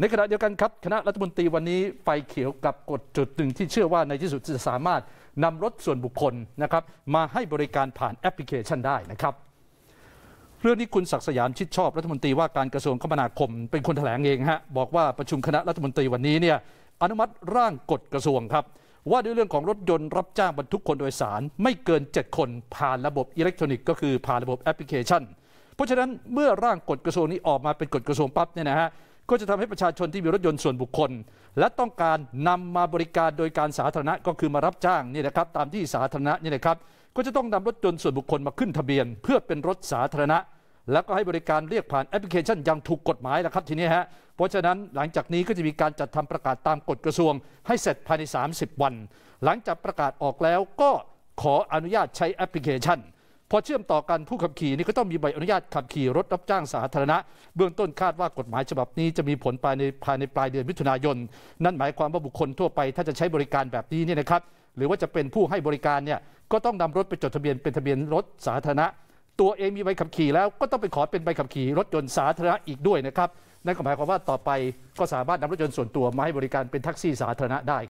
ในขณะเดียวกันครับคณะรัฐมนตรีวันนี้ไฟเขียวกับกฎจุดหนึ่งที่เชื่อว่าในที่สุดจะสามารถนำรถส่วนบุคคลนะครับมาให้บริการผ่านแอปพลิเคชันได้นะครับ เรื่องนี้คุณศักดิ์สยามชิดชอบรัฐมนตรีว่าการกระทรวงคมนาคม เป็นคนแถลงเองฮะบอกว่าประชุมคณะรัฐมนตรีวันนี้เนี่ยอนุมัติร่างกฎกระทรวงครับว่าด้วยเรื่องของรถยนต์รับจ้างบรรทุกคนโดยสารไม่เกิน7คนผ่านระบบอิเล็กทรอนิกส์ก็คือผ่านระบบแอปพลิเคชัน เพราะฉะนั้นเมื่อร่างกฎกระทรวงนี้ออกมาเป็นกฎกระทรวงปั๊บเนี่ยนะฮะก็จะทำให้ประชาชนที่มีรถยนต์ส่วนบุคคล และต้องการนำมาบริการโดยการสาธารณะก็คือมารับจ้างนี่นะครับตามที่สาธารณะนี่นะครับก็จะต้องนำรถยนต์ส่วนบุคคลมาขึ้นทะเบียน เพื่อเป็นรถสาธารณะ แล้วก็ให้บริการเรียกผ่านแอปพลิเคชันอย่างถูกกฎหมายนะครับทีนี้ฮะเพราะฉะนั้นหลังจากนี้ก็จะมีการจัดทำประกาศตามกฎกระทรวง ให้เสร็จภายใน30 วัน หลังจากประกาศออกแล้วก็ขออนุญาตใช้แอปพลิเคชันพอเชื่อมต่อกันผู้ขับขี่นี่ก็ต้องมีใบอนุญาตขับขี่รถรับจ้างสาธารณะเบื้องต้นคาดว่ากฎหมายฉบับนี้จะมีผลภายในภายในปลายเดือนมิถุนายนนั่นหมายความว่าบุคคลทั่วไปถ้าจะใช้บริการแบบนี้เนี่ยนะครับ หรือว่าจะเป็นผู้ให้บริการเนี่ยก็ต้องนำรถไปจดทะเบียนเป็นทะเบียนรถสาธารณะ ตัวเองมีใบขับขี่แล้วก็ต้องไปขอเป็นใบขับขี่รถยนต์สาธารณะอีกด้วยนะครับนั่นหมายความว่าต่อไปก็สามารถนำรถยนต์ส่วนตัวมาให้บริการเป็นแท็กซี่สาธารณะได้